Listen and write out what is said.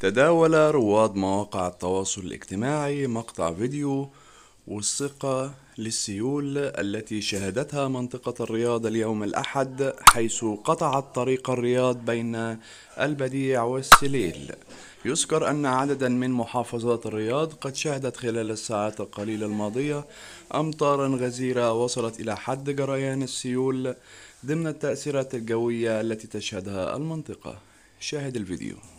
تداول رواد مواقع التواصل الاجتماعي مقطع فيديو والثقة للسيول التي شهدتها منطقة الرياض اليوم الأحد حيث قطعت طريق الرياض بين البديع والسليل يذكر أن عددا من محافظات الرياض قد شهدت خلال الساعات القليلة الماضية أمطارا غزيرة وصلت إلى حد جريان السيول ضمن التأثيرات الجوية التي تشهدها المنطقة شاهد الفيديو